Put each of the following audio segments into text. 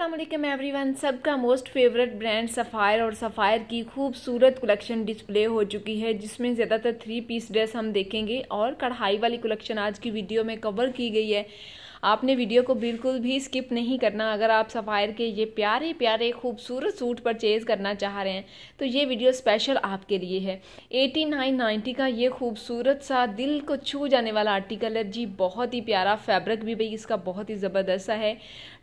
Aslam everyone सबका most favourite brand Sapphire और Sapphire की खूबसूरत कलेक्शन डिस्प्ले हो चुकी है जिसमें ज़्यादातर थ्री पीस ड्रेस हम देखेंगे और कढ़ाई वाली कलेक्शन आज की वीडियो में कवर की गई है आपने वीडियो को बिल्कुल भी स्किप नहीं करना अगर आप सफ़ायर के ये प्यारे प्यारे खूबसूरत सूट परचेज़ करना चाह रहे हैं तो ये वीडियो स्पेशल आपके लिए है एटी नाइन नाइन्टी का ये खूबसूरत सा दिल को छू जाने वाला आर्टिकल है जी बहुत ही प्यारा फैब्रिक भी भाई इसका बहुत ही ज़बरदस्त सा है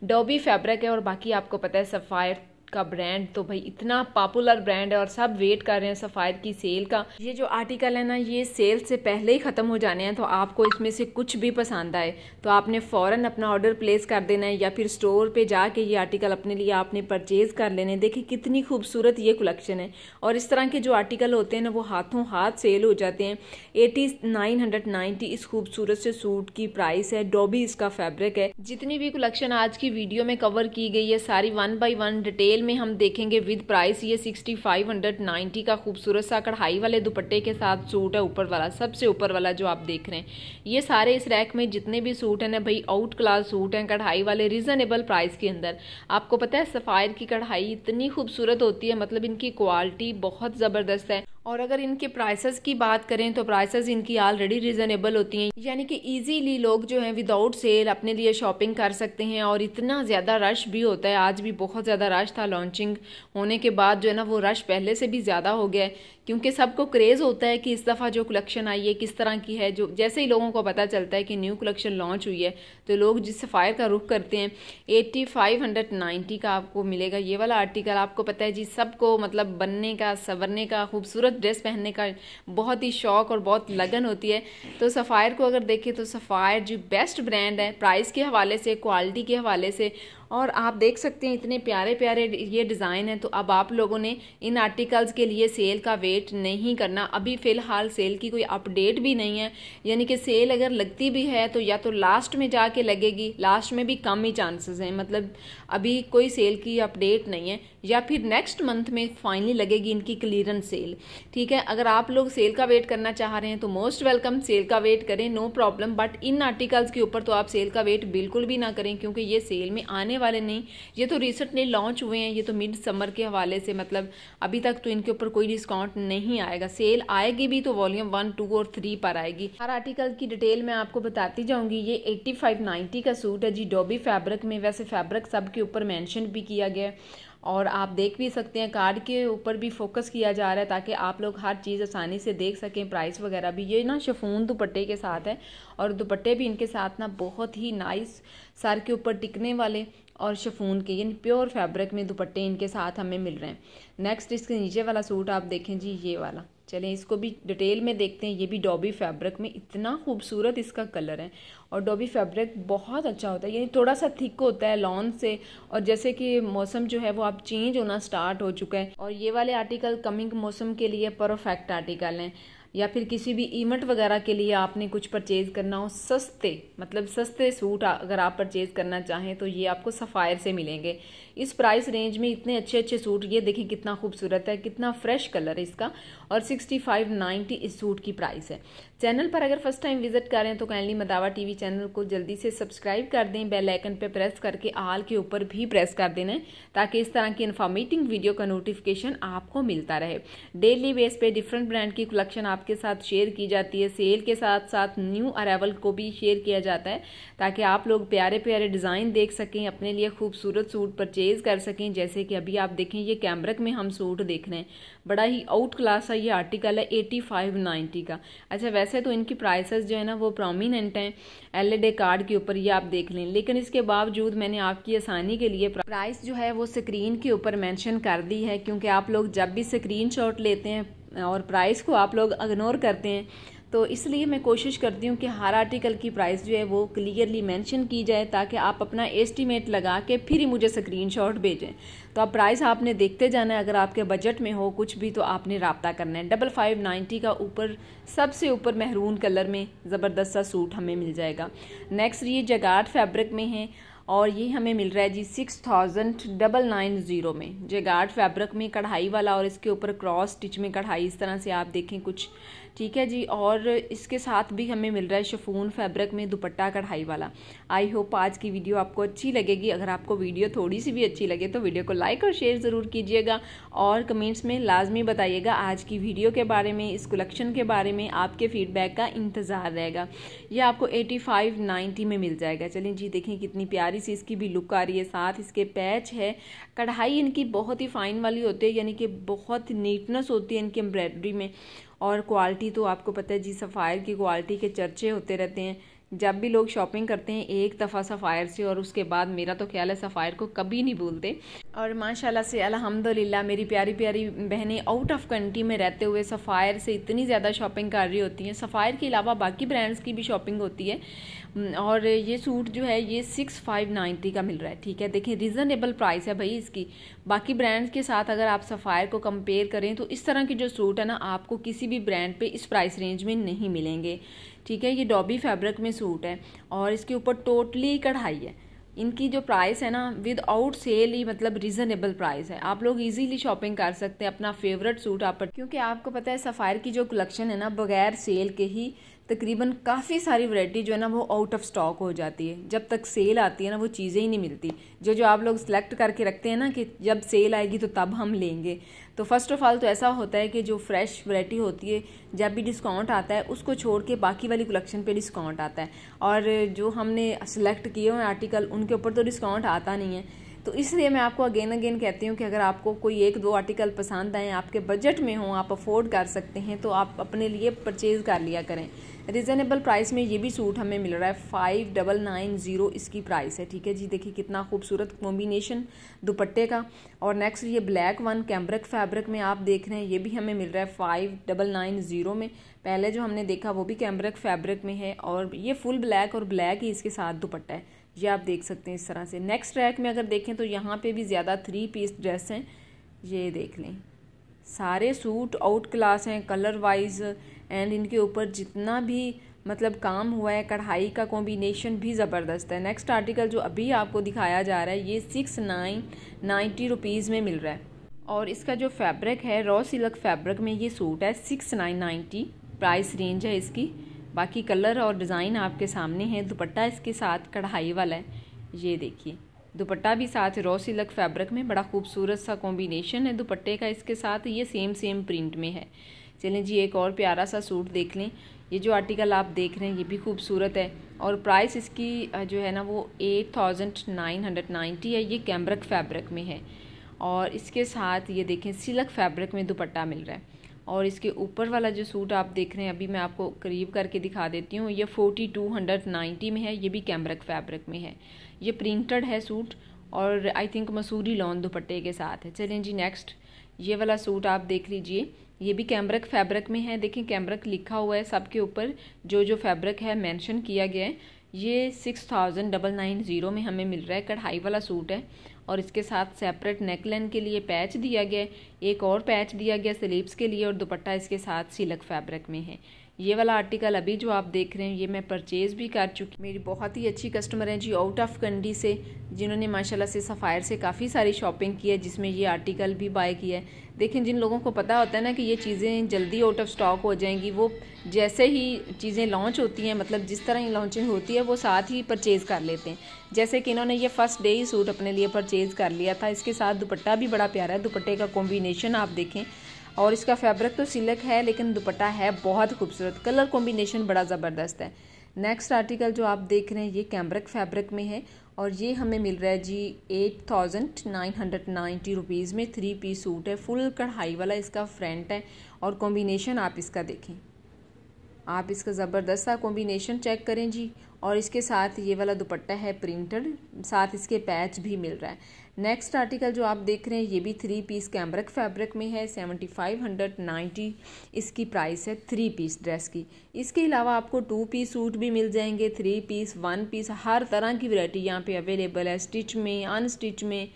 डोबी फैब्रिक है और बाकी आपको पता है सफ़ायर का ब्रांड तो भाई इतना पॉपुलर ब्रांड है और सब वेट कर रहे हैं सफ़ायर की सेल का ये जो आर्टिकल है ना ये सेल से पहले ही ख़त्म हो जाने हैं तो आपको इसमें से कुछ भी पसंद आए तो आपने फ़ौरन अपना ऑर्डर प्लेस कर देना है या फिर स्टोर पे जाके ये आर्टिकल अपने लिए आपने परचेज़ कर लेने देखिए कितनी खूबसूरत ये कलेक्शन है और इस तरह के जो आर्टिकल होते हैं ना वो हाथों हाथ सेल हो जाते हैं एटी नाइन हंड्रेड नाइन्टी इस खूबसूरत से सूट की प्राइस है डोबी इसका फैब्रिक है जितनी भी कलेक्शन आज की वीडियो में कवर की गई है सारी one by one detail detail में हम देखेंगे विद प्राइस ये सिक्सटी फाइव हंड्रेड नाइन्टी का खूबसूरत सा कढ़ाई वाले दुपट्टे के साथ सूट है ऊपर वाला सबसे ऊपर वाला जो आप देख रहे हैं ये सारे इस रैक में जितने भी सूट हैं ना भाई आउट क्लास सूट हैं कढ़ाई वाले रिजनेबल प्राइस के अंदर आपको पता है सफ़ायर की कढ़ाई इतनी खूबसूरत होती है मतलब इनकी क्वालिटी बहुत ज़बरदस्त है और अगर इनके प्राइसेस की बात करें तो प्राइसेस इनकी ऑलरेडी रिजनेबल होती हैं यानी कि इजीली लोग जो हैं विदाउट सेल अपने लिए शॉपिंग कर सकते हैं और इतना ज़्यादा रश भी होता है आज भी बहुत ज़्यादा रश था लॉन्चिंग होने के बाद जो है ना वो रश पहले से भी ज़्यादा हो गया है क्योंकि सबको क्रेज़ होता है कि इस दफ़ा जो कलेक्शन आई है किस तरह की है जो जैसे ही लोगों को पता चलता है कि न्यू कलेक्शन लॉन्च हुई है तो लोग जिस सफ़ायर का रुख करते हैं एट्टी फाइव हंड्रेड नाइन्टी का आपको मिलेगा ये वाला आर्टिकल आपको पता है जी सबको मतलब बनने का संवरने का खूबसूरत खूबसूरत ड्रेस पहनने का बहुत ही शौक और बहुत लगन होती है तो सफ़ायर को अगर देखें तो सफ़ायर जो बेस्ट ब्रांड है प्राइस के हवाले से क्वालिटी के हवाले से और आप देख सकते हैं इतने प्यारे प्यारे ये डिज़ाइन है तो अब आप लोगों ने इन आर्टिकल्स के लिए सेल का वेट नहीं करना अभी फ़िलहाल सेल की कोई अपडेट भी नहीं है यानी कि सेल अगर लगती भी है तो या तो लास्ट में जाके लगेगी लास्ट में भी कम ही चांसेस हैं मतलब अभी कोई सेल की अपडेट नहीं है या फिर नेक्स्ट मंथ में फाइनली लगेगी इनकी क्लियरेंस सेल ठीक है अगर आप लोग सेल का वेट करना चाह रहे हैं तो मोस्ट वेलकम सेल का वेट करें नो प्रॉब्लम बट इन आर्टिकल्स के ऊपर तो आप सेल का वेट बिल्कुल भी ना करें क्योंकि ये सेल में आने वाले नहीं ये तो रिसेंटली लॉन्च हुए हैं ये तो मिड समर के हवाले से मतलब अभी तक तो इनके ऊपर कोई डिस्काउंट नहीं आएगा सेल आएगी भी तो वॉल्यूम वन टू और थ्री पर आएगी हर आर्टिकल की डिटेल मैं आपको बताती जाऊंगी ये एट्टी फाइव नाइन्टी का सूट है जी डोबी फैब्रिक में वैसे फैब्रिक सब के ऊपर मैंशन भी किया गया है और आप देख भी सकते हैं कार्ड के ऊपर भी फोकस किया जा रहा है ताकि आप लोग हर चीज़ आसानी से देख सकें प्राइस वगैरह भी ये ना शफून दुपट्टे के साथ है और दुपट्टे भी इनके साथ ना बहुत ही नाइस सर के ऊपर टिकने वाले और शफून के यानी प्योर फैब्रिक में दुपट्टे इनके साथ हमें मिल रहे हैं नेक्स्ट इसके नीचे वाला सूट आप देखें जी ये वाला चलें इसको भी डिटेल में देखते हैं ये भी डॉबी फैब्रिक में इतना खूबसूरत इसका कलर है और डॉबी फैब्रिक बहुत अच्छा होता है यानी थोड़ा सा थिक होता है लॉन से और जैसे कि मौसम जो है वो अब चेंज होना स्टार्ट हो चुका है और ये वाले आर्टिकल कमिंग मौसम के लिए परफेक्ट आर्टिकल हैं या फिर किसी भी इवेंट वगैरह के लिए आपने कुछ परचेज़ करना हो सस्ते मतलब सस्ते सूट अगर आप परचेज़ करना चाहें तो ये आपको सफ़ायर से मिलेंगे इस प्राइस रेंज में इतने अच्छे अच्छे सूट ये देखें कितना खूबसूरत है कितना फ्रेश कलर है इसका और सिक्सटी फाइव नाइन्टी इस सूट की प्राइस है चैनल पर अगर फर्स्ट टाइम विजिट करें तो काइंडली मदावा टीवी चैनल को जल्दी से सब्सक्राइब कर दें बेल आइकन पे प्रेस करके आल के ऊपर भी प्रेस कर देना है ताकि इस तरह की इन्फॉर्मेटिंग वीडियो का नोटिफिकेशन आपको मिलता रहे डेली बेस पे डिफरेंट ब्रांड की कलेक्शन आपके साथ शेयर की जाती है सेल के साथ साथ न्यू अरावल को भी शेयर किया जाता है ताकि आप लोग प्यारे प्यारे डिज़ाइन देख सकें अपने लिए खूबसूरत सूट परचेज परचेज कर सकें जैसे कि अभी आप देखें ये कैमरक में हम सूट देख रहे हैं बड़ा ही आउट क्लास है ये आर्टिकल है एटी फाइव नाइन्टी का अच्छा वैसे तो इनकी प्राइसेस जो है ना वो प्रोमिनेंट हैं एल कार्ड के ऊपर ये आप देख लें लेकिन इसके बावजूद मैंने आपकी आसानी के लिए प्राइस जो है वो स्क्रीन के ऊपर मैंशन कर दी है क्योंकि आप लोग जब भी स्क्रीन लेते हैं और प्राइस को आप लोग इग्नोर करते हैं तो इसलिए मैं कोशिश करती हूँ कि हर आर्टिकल की प्राइस जो है वो क्लियरली मेंशन की जाए ताकि आप अपना एस्टीमेट लगा के फिर ही मुझे स्क्रीनशॉट भेजें तो आप प्राइस आपने देखते जाना है अगर आपके बजट में हो कुछ भी तो आपने रबता करना है डबल फाइव नाइन्टी का ऊपर सबसे ऊपर महरून कलर में ज़बरदस्त सा सूट हमें मिल जाएगा नेक्स्ट ये जगाट फैब्रिक में है और ये हमें मिल रहा है जी six thousand double nine zero में जेगार्ड फैब्रिक में कढ़ाई वाला और इसके ऊपर क्रॉस स्टिच में कढ़ाई इस तरह से आप देखें कुछ ठीक है जी और इसके साथ भी हमें मिल रहा है शफून फैब्रिक में दुपट्टा कढ़ाई वाला आई होप आज की वीडियो आपको अच्छी लगेगी अगर आपको वीडियो थोड़ी सी भी अच्छी लगे तो वीडियो को लाइक और शेयर ज़रूर कीजिएगा और कमेंट्स में लाजमी बताइएगा आज की वीडियो के बारे में इस कलेक्शन के बारे में आपके फीडबैक का इंतज़ार रहेगा यह आपको एटी फाइव नाइन्टी में मिल जाएगा चलें जी देखें कितनी प्यारी सी इसकी भी लुक आ रही है साथ इसके पैच है कढ़ाई इनकी बहुत ही फाइन वाली होती है यानी कि बहुत नीटनेस होती है इनकी एम्ब्रॉयडरी में और क्वालिटी तो आपको पता है जी सफ़ायर की क्वालिटी के चर्चे होते रहते हैं जब भी लोग शॉपिंग करते हैं एक दफ़ा सफ़ायर से और उसके बाद मेरा तो ख्याल है सफ़ायर को कभी नहीं भूलते और माशाल्लाह से अलहमदिल्ला मेरी प्यारी प्यारी बहनें आउट ऑफ कंट्री में रहते हुए सफ़ायर से इतनी ज़्यादा शॉपिंग कर रही होती हैं सफ़ायर के अलावा बाकी ब्रांड्स की भी शॉपिंग होती है और ये सूट जो है ये सिक्स फाइव नाइन्टी का मिल रहा है ठीक है देखें रिजनेबल प्राइस है भाई इसकी बाकी ब्रांड्स के साथ अगर आप सफ़ायर को कंपेयर करें तो इस तरह के जो सूट है ना आपको किसी भी ब्रांड पर इस प्राइस रेंज में नहीं मिलेंगे ठीक है ये डॉबी फैब्रिक में सूट है और इसके ऊपर टोटली कढ़ाई है इनकी जो प्राइस है ना विद आउट सेल ही मतलब रीज़नेबल प्राइस है आप लोग इजीली शॉपिंग कर सकते हैं अपना फेवरेट सूट आप पर क्योंकि आपको पता है सफ़ायर की जो कलेक्शन है ना बगैर सेल के ही तकरीबन काफ़ी सारी वैरायटी जो है ना वो आउट ऑफ स्टॉक हो जाती है जब तक सेल आती है ना वो चीज़ें ही नहीं मिलती जो जो आप लोग सेलेक्ट करके रखते हैं ना कि जब सेल आएगी तो तब हम लेंगे तो फर्स्ट ऑफ़ ऑल तो ऐसा होता है कि जो फ्रेश वैरायटी होती है जब भी डिस्काउंट आता है उसको छोड़ के बाकी वाली कलेक्शन पे डिस्काउंट आता है और जो हमने सेलेक्ट किए हुए आर्टिकल उनके ऊपर तो डिस्काउंट आता नहीं है तो इसलिए मैं आपको अगेन अगेन कहती हूँ कि अगर आपको कोई एक दो आर्टिकल पसंद आएँ आपके बजट में हों आप अफोर्ड कर सकते हैं तो आप अपने लिए परचेज़ कर लिया करें रिजनेबल प्राइस में ये भी सूट हमें मिल रहा है फाइव डबल नाइन ज़ीरो इसकी प्राइस है ठीक है जी देखिए कितना खूबसूरत कॉम्बिनेशन दुपट्टे का और नेक्स्ट ये ब्लैक वन कैम्ब्रिक फैब्रिक में आप देख रहे हैं ये भी हमें मिल रहा है फाइव डबल नाइन ज़ीरो में पहले जो हमने देखा वो भी कैम्ब्रिक फैब्रिक में है और ये फुल ब्लैक और ब्लैक ही इसके साथ दुपट्टा है ये आप देख सकते हैं इस तरह से नेक्स्ट रैक में अगर देखें तो यहाँ पर भी ज़्यादा थ्री पीस ड्रेस हैं ये देख लें सारे सूट आउट क्लास हैं कलर वाइज एंड इनके ऊपर जितना भी मतलब काम हुआ है कढ़ाई का कॉम्बिनेशन भी ज़बरदस्त है नेक्स्ट आर्टिकल जो अभी आपको दिखाया जा रहा है ये सिक्स नाइन नाइन्टी रुपीज़ में मिल रहा है और इसका जो फैब्रिक है रॉ सिल्क फैब्रिक में ये सूट है six nine ninety price range है इसकी बाकी कलर और डिज़ाइन आपके सामने है दुपट्टा इसके साथ कढ़ाई वाला है ये देखिए दुपट्टा भी साथ रॉ सिल्क फैब्रिक में बड़ा खूबसूरत सा कॉम्बिनेशन है दुपट्टे का इसके साथ ये सेम सेम प्रिंट में है चलें जी एक और प्यारा सा सूट देख लें ये जो आर्टिकल आप देख रहे हैं ये भी खूबसूरत है और प्राइस इसकी जो है ना वो eight thousand nine hundred ninety है ये कैमरक फैब्रिक में है और इसके साथ ये देखें सिलक फैब्रिक में दुपट्टा मिल रहा है और इसके ऊपर वाला जो सूट आप देख रहे हैं अभी मैं आपको करीब करके दिखा देती हूँ ये फोर्टी टू हंड्रेड नाइन्टी में है ये भी कैमरक फैब्रिक में है ये प्रिंटेड है सूट और आई थिंक मसूरी लॉन दुपट्टे के साथ है चलें जी नेक्स्ट ये वाला सूट आप देख लीजिए ये भी कैमरक फैब्रिक में है देखें कैमरक लिखा हुआ है सबके ऊपर जो जो फैब्रिक है मेंशन किया गया है ये six thousand double nine zero में हमें मिल रहा है कढ़ाई वाला सूट है और इसके साथ सेपरेट नेकलाइन के लिए पैच दिया गया है एक और पैच दिया गया स्लीव्स के लिए और दुपट्टा इसके साथ सिलक फैब्रिक में है ये वाला आर्टिकल अभी जो आप देख रहे हैं ये मैं परचेज़ भी कर चुकी मेरी बहुत ही अच्छी कस्टमर हैं जी आउट ऑफ कंडी से जिन्होंने माशाल्लाह से सफ़ायर से काफ़ी सारी शॉपिंग की है जिसमें ये आर्टिकल भी बाय किया है देखें जिन लोगों को पता होता है ना कि ये चीज़ें जल्दी आउट ऑफ स्टॉक हो जाएंगी वो जैसे ही चीज़ें लॉन्च होती हैं मतलब जिस तरह ही लॉन्चिंग होती है वो साथ ही परचेज़ कर लेते हैं जैसे कि इन्होंने ये फ़र्स्ट डे ही सूट अपने लिए परचेज़ कर लिया था इसके साथ दुपट्टा भी बड़ा प्यारा है दुपट्टे का कॉम्बिनेशन आप देखें और इसका फैब्रिक तो सिलक है लेकिन दुपट्टा है बहुत खूबसूरत कलर कॉम्बिनेशन बड़ा ज़बरदस्त है नेक्स्ट आर्टिकल जो आप देख रहे हैं ये कैम्ब्रिक फैब्रिक में है और ये हमें मिल रहा है जी eight thousand nine hundred ninety rupees में थ्री पीस सूट है फुल कढ़ाई वाला इसका फ्रंट है और कॉम्बिनेशन आप इसका देखें आप इसका ज़बरदस्त सा कॉम्बिनेशन चेक करें जी और इसके साथ ये वाला दुपट्टा है प्रिंटेड साथ इसके पैच भी मिल रहा है नेक्स्ट आर्टिकल जो आप देख रहे हैं ये भी थ्री पीस कैमरक फैब्रिक में है सेवेंटी फाइव हंड्रेड नाइन्टी इसकी प्राइस है थ्री पीस ड्रेस की इसके अलावा आपको टू पीस सूट भी मिल जाएंगे थ्री पीस वन पीस हर तरह की वरायटी यहाँ पे अवेलेबल है स्टिच में अनस्टिच में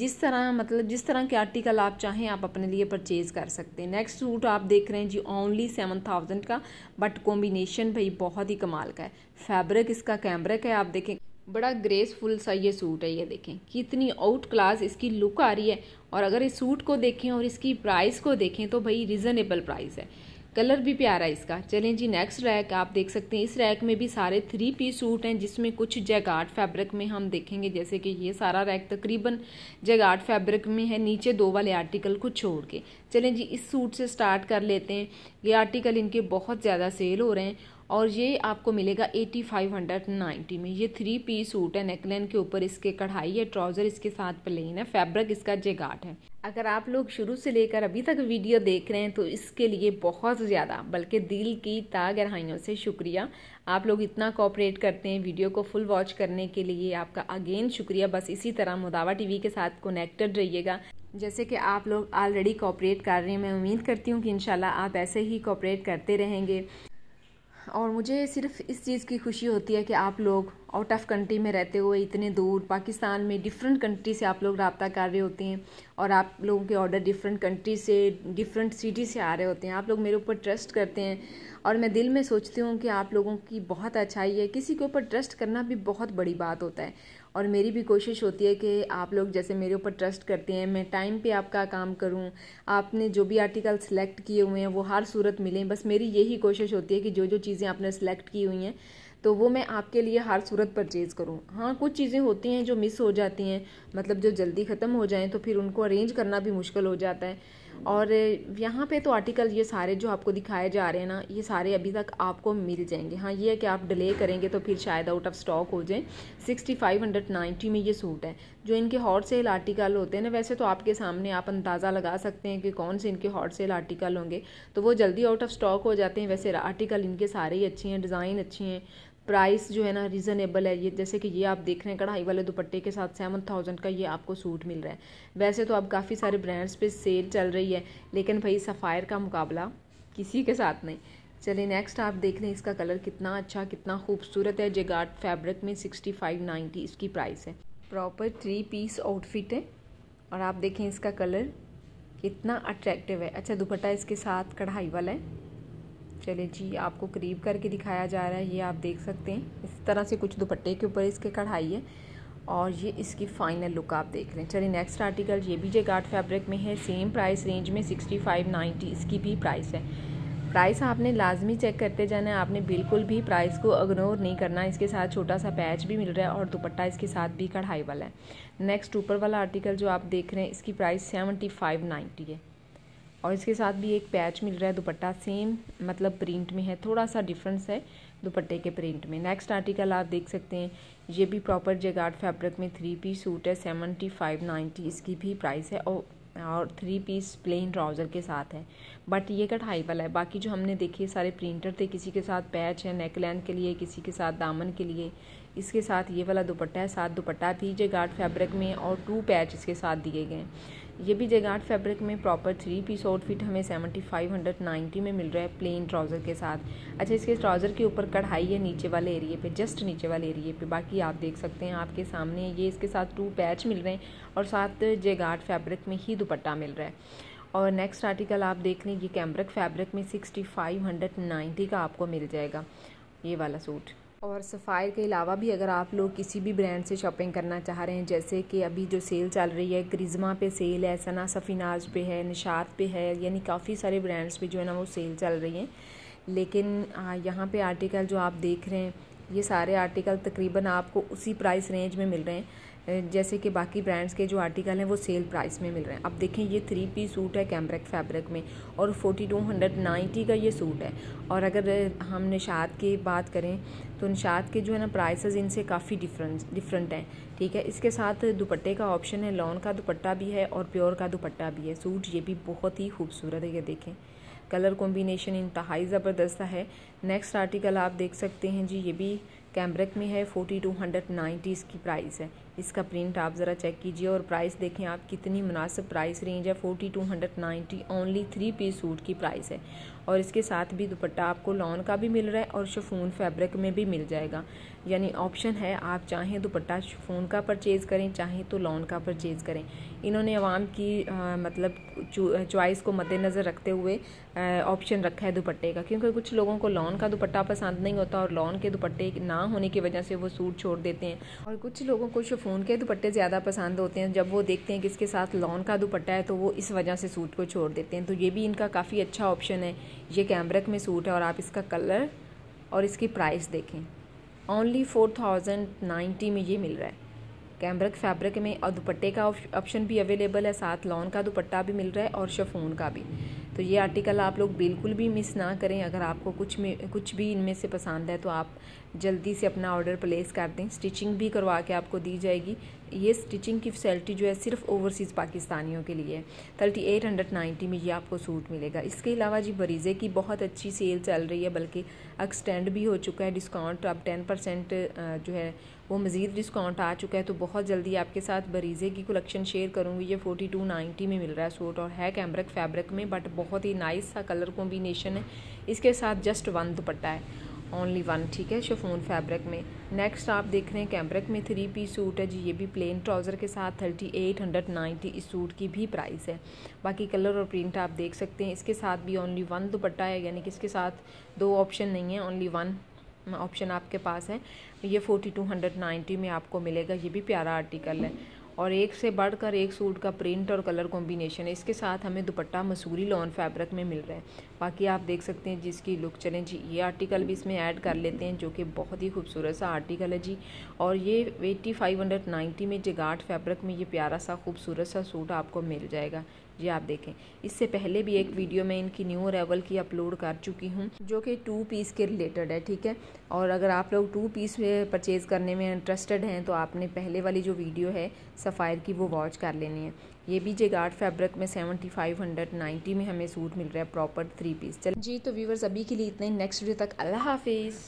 जिस तरह मतलब जिस तरह के आर्टिकल आप चाहें आप अपने लिए परचेज़ कर सकते हैं नेक्स्ट सूट आप देख रहे हैं जी ओनली सेवन थाउजेंड का बट कॉम्बिनेशन भाई बहुत ही कमाल का है फैब्रिक इसका कैमरक है आप देखें बड़ा ग्रेसफुल सा ये सूट है ये देखें कितनी आउट क्लास इसकी लुक आ रही है और अगर इस सूट को देखें और इसकी प्राइस को देखें तो भाई रिजनेबल प्राइस है कलर भी प्यारा है इसका चलें जी नेक्स्ट रैक आप देख सकते हैं इस रैक में भी सारे थ्री पीस सूट हैं जिसमें कुछ जैगार्ड फैब्रिक में हम देखेंगे जैसे कि ये सारा रैक तकरीबन जैगार्ड फैब्रिक में है नीचे दो वाले आर्टिकल को छोड़ के चलें जी इस सूट से स्टार्ट कर लेते हैं ये आर्टिकल इनके बहुत ज़्यादा सेल हो रहे हैं और ये आपको मिलेगा एटी फाइव हंड्रेड नाइन्टी में ये थ्री पीस सूट है नेकलाइन के ऊपर इसके कढ़ाई है ट्राउज़र इसके साथ प्लेन है फैब्रिक इसका जेगाट है अगर आप लोग शुरू से लेकर अभी तक वीडियो देख रहे हैं तो इसके लिए बहुत ज़्यादा बल्कि दिल की तागरहाइयों से शुक्रिया आप लोग इतना कॉपरेट करते हैं वीडियो को फुल वॉच करने के लिए आपका अगेन शुक्रिया बस इसी तरह मुदावा टीवी के साथ कनेक्टेड रहिएगा जैसे कि आप लोग ऑलरेडी कॉपरेट कर रहे हैं मैं उम्मीद करती हूँ कि इंशाल्लाह आप ऐसे ही कॉपरेट करते रहेंगे और मुझे सिर्फ इस चीज़ की खुशी होती है कि आप लोग आउट ऑफ कंट्री में रहते हुए इतने दूर पाकिस्तान में डिफरेंट कंट्री से आप लोग रबता कर रहे होते हैं और आप लोगों के ऑर्डर डिफरेंट कंट्री से डिफरेंट सिटी से आ रहे होते हैं आप लोग मेरे ऊपर ट्रस्ट करते हैं और मैं दिल में सोचती हूँ कि आप लोगों की बहुत अच्छाई है किसी के ऊपर ट्रस्ट करना भी बहुत बड़ी बात होता है और मेरी भी कोशिश होती है कि आप लोग जैसे मेरे ऊपर ट्रस्ट करते हैं मैं टाइम पे आपका काम करूं आपने जो भी आर्टिकल सेलेक्ट किए हुए हैं वो हर सूरत मिलें बस मेरी यही कोशिश होती है कि जो जो चीज़ें आपने सेलेक्ट की हुई हैं तो वो मैं आपके लिए हर सूरत परचेज़ करूँ हाँ कुछ चीज़ें होती हैं जो मिस हो जाती हैं मतलब जो जल्दी ख़त्म हो जाएँ तो फिर उनको अरेंज करना भी मुश्किल हो जाता है और यहाँ पे तो आर्टिकल ये सारे जो आपको दिखाए जा रहे हैं ना ये सारे अभी तक आपको मिल जाएंगे हाँ ये है कि आप डिले करेंगे तो फिर शायद आउट ऑफ स्टॉक हो जाए सिक्सटी फाइव हंड्रेड नाइन्टी में ये सूट है जो इनके हॉट सेल आर्टिकल होते हैं ना वैसे तो आपके सामने आप अंदाज़ा लगा सकते हैं कि कौन से इनके हॉट सेल आर्टिकल होंगे तो वो जल्दी आउट ऑफ स्टॉक हो जाते हैं वैसे आर्टिकल इनके सारे ही अच्छे हैं डिज़ाइन अच्छी हैं प्राइस जो है ना रीज़नेबल है ये जैसे कि ये आप देख रहे हैं कढ़ाई वाले दुपट्टे के साथ सेवन थाउजेंड का ये आपको सूट मिल रहा है वैसे तो अब काफ़ी सारे ब्रांड्स पे सेल चल रही है लेकिन भाई सफ़ायर का मुकाबला किसी के साथ नहीं चलिए नेक्स्ट आप देख लें इसका कलर कितना अच्छा कितना खूबसूरत है जेगार्ड फैब्रिक में सिक्सटी फाइव नाइन्टी इसकी प्राइस है प्रॉपर थ्री पीस आउटफिट है और आप देखें इसका कलर कितना अट्रैक्टिव है अच्छा दुपट्टा इसके साथ कढ़ाई वाला है चलिए जी आपको करीब करके दिखाया जा रहा है ये आप देख सकते हैं इस तरह से कुछ दुपट्टे के ऊपर इसके कढ़ाई है और ये इसकी फाइनल लुक आप देख रहे हैं चलिए नेक्स्ट आर्टिकल ये भी जे गार्ड फैब्रिक में है सेम प्राइस रेंज में सिक्सटी फाइव नाइन्टी इसकी भी प्राइस है प्राइस आपने लाजमी चेक करते जाना है आपने बिल्कुल भी प्राइस को इग्नोर नहीं करना इसके साथ छोटा सा पैच भी मिल रहा है और दुपट्टा इसके साथ भी कढ़ाई वाला है नेक्स्ट ऊपर वाला आर्टिकल जो आप देख रहे हैं इसकी प्राइस सेवेंटी फाइव नाइन्टी है और इसके साथ भी एक पैच मिल रहा है दुपट्टा सेम मतलब प्रिंट में है थोड़ा सा डिफरेंस है दुपट्टे के प्रिंट में नेक्स्ट आर्टिकल आप देख सकते हैं ये भी प्रॉपर जेगार्ड फैब्रिक में थ्री पीस सूट है सेवेंटी फाइव नाइन्टी इसकी भी प्राइस है और और थ्री पीस प्लेन ट्राउज़र के साथ है बट ये कढ़ाई वाला है बाकी जो हमने देखे सारे प्रिंटर थे किसी के साथ पैच है नेक लेंथ के लिए किसी के साथ दामन के लिए इसके साथ ये वाला दुपट्टा है सात दुपट्टा भी जेगार्ड फैब्रिक में और टू पैच इसके साथ दिए गए हैं ये भी जेगार्ड फैब्रिक में प्रॉपर थ्री पीस आउटफिट हमें सेवेंटी फाइव हंड्रेड नाइन्टी में मिल रहा है प्लेन ट्राउज़र के साथ अच्छा इसके ट्राउज़र के ऊपर कढ़ाई है नीचे वाले एरिए पे जस्ट नीचे वाले एरिए पे बाकी आप देख सकते हैं आपके सामने ये इसके साथ टू पैच मिल रहे हैं और साथ जेगार्ड फैब्रिक में ही दुपट्टा मिल रहा है और नेक्स्ट आर्टिकल आप देख लें ये कैमरक फैब्रिक में सिक्सटी फाइव हंड्रेड नाइन्टी का आपको मिल जाएगा ये वाला सूट और सफ़ायर के अलावा भी अगर आप लोग किसी भी ब्रांड से शॉपिंग करना चाह रहे हैं जैसे कि अभी जो सेल चल रही है ग्रिजमा पे सेल है सना सफिनाज पे है निशात पे है यानी काफ़ी सारे ब्रांड्स पे जो है ना वो सेल चल रही हैं लेकिन यहाँ पे आर्टिकल जो आप देख रहे हैं ये सारे आर्टिकल तकरीबन आपको उसी प्राइस रेंज में मिल रहे हैं जैसे कि बाकी ब्रांड्स के जो आर्टिकल हैं वो सेल प्राइस में मिल रहे हैं अब देखें ये थ्री पी सूट है कैमरक फैब्रिक में और फोर्टी टू हंड्रेड नाइन्टी का ये सूट है और अगर हम निशात की बात करें तो निशात के जो है ना प्राइसेस इनसे काफ़ी डिफरेंस डिफरेंट हैं ठीक है इसके साथ दुपट्टे का ऑप्शन है लॉन का दुपट्टा भी है और प्योर का दुपट्टा भी है सूट ये भी बहुत ही खूबसूरत है ये देखें कलर कॉम्बिनेशन इंतहाई ज़बरदस्त है नेक्स्ट आर्टिकल आप देख सकते हैं जी ये भी कैमरक में है फोर्टी टू हंड्रेड नाइन्टी इसकी प्राइस है इसका प्रिंट आप ज़रा चेक कीजिए और प्राइस देखें आप कितनी मुनासिब प्राइस रेंज है forty two hundred ninety only three piece suit की प्राइस है और इसके साथ भी दुपट्टा आपको लॉन का भी मिल रहा है और शफून फैब्रिक में भी मिल जाएगा यानी ऑप्शन है आप चाहें दुपट्टा शफून का परचेज़ करें चाहें तो लॉन का परचेज़ करें इन्होंने आवाम की आ, मतलब चॉइस को मद्देनज़र रखते हुए ऑप्शन रखा है दुपट्टे का क्योंकि कुछ लोगों को लॉन का दुपट्टा पसंद नहीं होता और लॉन के दुपट्टे ना होने की वजह से वो सूट छोड़ देते हैं और कुछ लोगों को शफून फ़ोन के दुपट्टे ज़्यादा पसंद होते हैं जब वो देखते हैं कि इसके साथ लॉन का दुपट्टा है तो वो इस वजह से सूट को छोड़ देते हैं तो ये भी इनका काफ़ी अच्छा ऑप्शन है ये कैमरक में सूट है और आप इसका कलर और इसकी प्राइस देखें ओनली फोर थाउजेंड नाइन्टी में ये मिल रहा है कैमरक फैब्रिक में और दुपट्टे का ऑप्शन भी अवेलेबल है साथ लॉन का दुपट्टा भी मिल रहा है और शफून का भी तो ये आर्टिकल आप लोग बिल्कुल भी मिस ना करें अगर आपको कुछ में कुछ भी इनमें से पसंद है तो आप जल्दी से अपना ऑर्डर प्लेस कर दें स्टिचिंग भी करवा के आपको दी जाएगी ये स्टिचिंग की फैसिलिटी जो है सिर्फ ओवरसीज़ पाकिस्तानियों के लिए है थर्टी एट हंड्रेड नाइन्टी में ये आपको सूट मिलेगा इसके अलावा जी बरीज़े की बहुत अच्छी सेल चल रही है बल्कि एक्सटेंड भी हो चुका है डिस्काउंट अब टेन परसेंट जो है वो मज़ीद डिस्काउंट आ चुका है तो बहुत जल्दी आपके साथ बरीज़े की कलेक्शन शेयर करूँगी ये फोर्टी टू नाइन्टी में मिल रहा है सूट और है कैमरक फैब्रिक में बट बहुत ही नाइस सा कलर कॉम्बिनेशन है इसके साथ जस्ट वन दुपट्टा है ओनली वन ठीक है शफोन फैब्रिक में नेक्स्ट आप देख रहे हैं कैमरक में थ्री पी सूट है जी ये भी प्लेन ट्राउज़र के साथ थर्टी एट हंड्रेड नाइन्टी इस सूट की भी प्राइस है बाकी कलर और प्रिंट आप देख सकते हैं इसके साथ भी ओनली वन दुपट्टा है यानी कि इसके साथ दो ऑप्शन नहीं है ओनली वन ऑप्शन आपके पास है ये फोर्टी टू हंड्रेड नाइन्टी में आपको मिलेगा ये भी प्यारा आर्टिकल है और एक से बढ़कर एक सूट का प्रिंट और कलर कॉम्बिनेशन है इसके साथ हमें दुपट्टा मसूरी लॉन फैब्रिक में मिल रहा है बाकी आप देख सकते हैं जिसकी लुक चलें जी ये आर्टिकल भी इसमें ऐड कर लेते हैं जो कि बहुत ही खूबसूरत सा आर्टिकल है जी और ये एट्टी फाइव हंड्रेड नाइन्टी में जगाट फैब्रिक में ये प्यारा सा खूबसूरत सा सूट आपको मिल जाएगा जी आप देखें इससे पहले भी एक वीडियो में इनकी न्यू अरेवल की अपलोड कर चुकी हूँ जो कि टू पीस के रिलेटेड है ठीक है और अगर आप लोग टू पीस परचेज़ करने में इंटरेस्टेड हैं तो आपने पहले वाली जो वीडियो है सफ़ायर की वो वॉच कर लेनी है ये भी गार्ड फैब्रिक में सेवेंटी फाइव हंड्रेड नाइन्टी में हमें सूट मिल रहा है प्रॉपर थ्री पीस चल जी तो व्यूवर्स अभी के लिए इतने नेक्स्ट वीडियो तक अल्लाह हाफिज़